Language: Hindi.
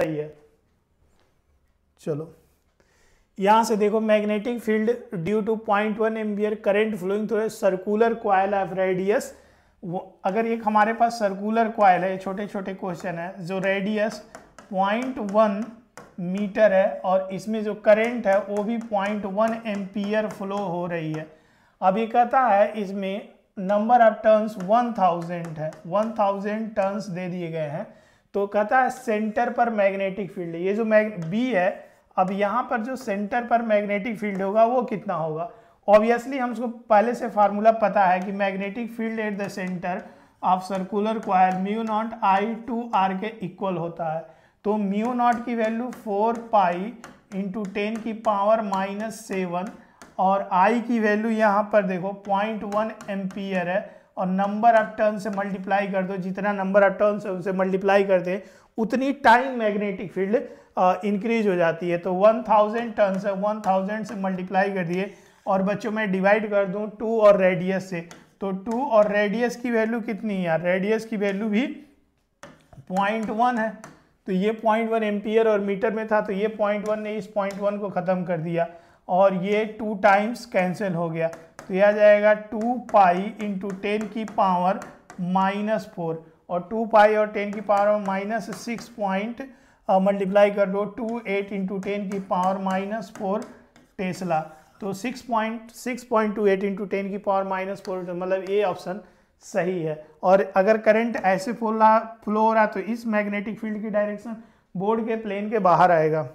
सही है चलो यहां से देखो magnetic field due to point one ampere current flowing through circular coil of radius वो अगर एक हमारे पास सर्कुलर क्वाइल है छोटे छोटे क्वेश्चन है जो रेडियस पॉइंट वन मीटर है और इसमें जो करंट है वो भी पॉइंट वन एम्पियर फ्लो हो रही है अभी कहता है इसमें number of turns one thousand है वन थाउजेंड टर्न्स दे दिए गए हैं तो कहता है सेंटर पर मैग्नेटिक फील्ड ये जो मैग बी है अब यहाँ पर जो सेंटर पर मैग्नेटिक फील्ड होगा वो कितना होगा ऑब्वियसली हम उसको पहले से फार्मूला पता है कि magnetic field at the centre of circular coil mu naught I two R के इक्वल होता है तो म्यू नॉट की value four pi into ten की पावर माइनस सेवन और आई की वैल्यू यहाँ पर देखो पॉइंट वन एम्पियर है और नंबर ऑफ टर्न से मल्टीप्लाई कर दो जितना नंबर ऑफ टर्न से उनसे मल्टीप्लाई कर दे उतनी टाइम मैग्नेटिक फील्ड इंक्रीज हो जाती है तो 1000 टर्न से 1000 से मल्टीप्लाई कर दिए और बच्चों मैं डिवाइड कर दूं टू और रेडियस से तो टू और रेडियस की वैल्यू कितनी है रेडियस की वैल्यू भी पॉइंट वन है तो ये पॉइंट वन एम्पियर और मीटर में था तो ये पॉइंट वन ने इस पॉइंट वन को ख़त्म कर दिया और ये टू टाइम्स कैंसिल हो गया दिया जाएगा टू पाई इंटू टेन की पावर माइनस फोर और टू पाई और टेन की power minus six point multiply कर दो टू एट इंटू टेन की पावर माइनस फोर टेस्ला तो six point six point two eight into ten की पावर माइनस फोर तो मतलब ये ऑप्शन सही है और अगर करंट ऐसे फ्लो रहा फ्लो हो रहा तो इस मैग्नेटिक फील्ड की डायरेक्शन बोर्ड के प्लेन के बाहर आएगा